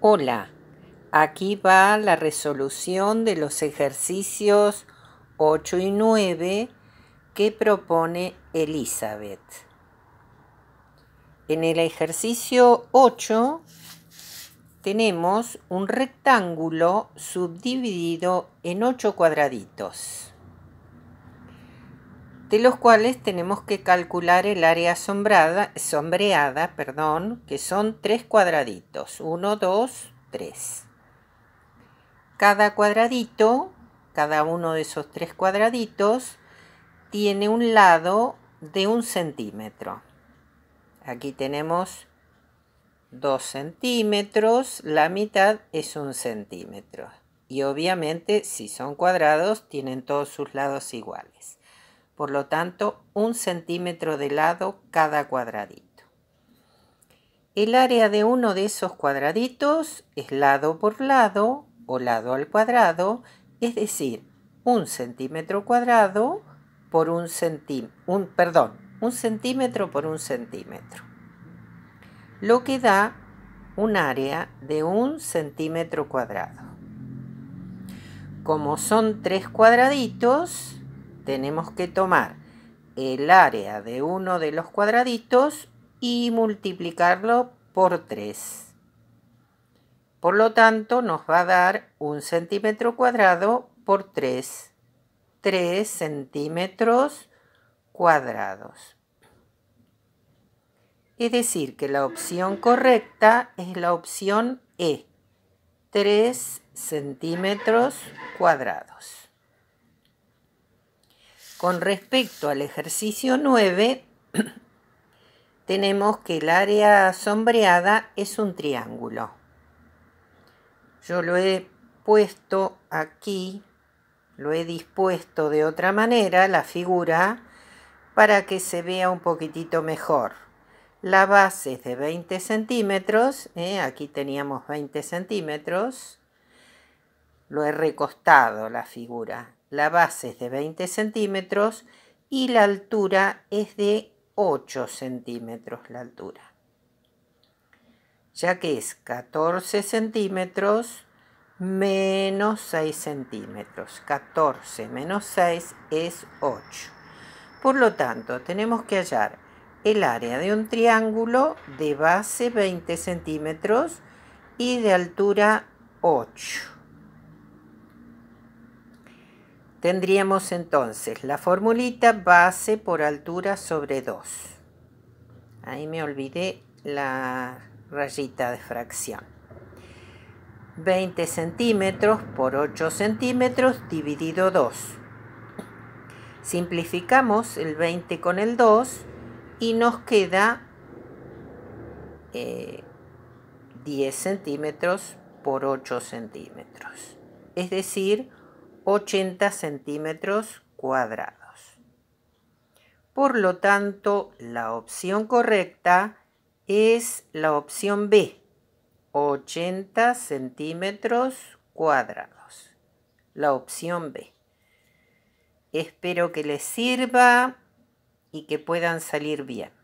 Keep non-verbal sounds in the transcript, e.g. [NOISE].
Hola, aquí va la resolución de los ejercicios 8 y 9 que propone Elizabeth. En el ejercicio 8 tenemos un rectángulo subdividido en 8 cuadraditos de los cuales tenemos que calcular el área sombrada, sombreada, perdón, que son tres cuadraditos, 1, 2, 3. Cada cuadradito, cada uno de esos tres cuadraditos, tiene un lado de un centímetro. Aquí tenemos dos centímetros, la mitad es un centímetro. Y obviamente si son cuadrados tienen todos sus lados iguales por lo tanto un centímetro de lado cada cuadradito. El área de uno de esos cuadraditos es lado por lado o lado al cuadrado, es decir, un centímetro cuadrado por un centímetro, perdón, un centímetro por un centímetro, lo que da un área de un centímetro cuadrado. Como son tres cuadraditos, tenemos que tomar el área de uno de los cuadraditos y multiplicarlo por 3. Por lo tanto, nos va a dar un centímetro cuadrado por 3. 3 centímetros cuadrados. Es decir, que la opción correcta es la opción E, 3 centímetros cuadrados. Con respecto al ejercicio 9, [CLEARS THROAT] tenemos que el área sombreada es un triángulo. Yo lo he puesto aquí, lo he dispuesto de otra manera, la figura, para que se vea un poquitito mejor. La base es de 20 centímetros, ¿eh? aquí teníamos 20 centímetros, lo he recostado la figura. La base es de 20 centímetros y la altura es de 8 centímetros la altura. Ya que es 14 centímetros menos 6 centímetros. 14 menos 6 es 8. Por lo tanto, tenemos que hallar el área de un triángulo de base 20 centímetros y de altura 8. Tendríamos entonces la formulita base por altura sobre 2. Ahí me olvidé la rayita de fracción. 20 centímetros por 8 centímetros dividido 2. Simplificamos el 20 con el 2 y nos queda 10 eh, centímetros por 8 centímetros. Es decir, 80 centímetros cuadrados. Por lo tanto, la opción correcta es la opción B, 80 centímetros cuadrados. La opción B. Espero que les sirva y que puedan salir bien.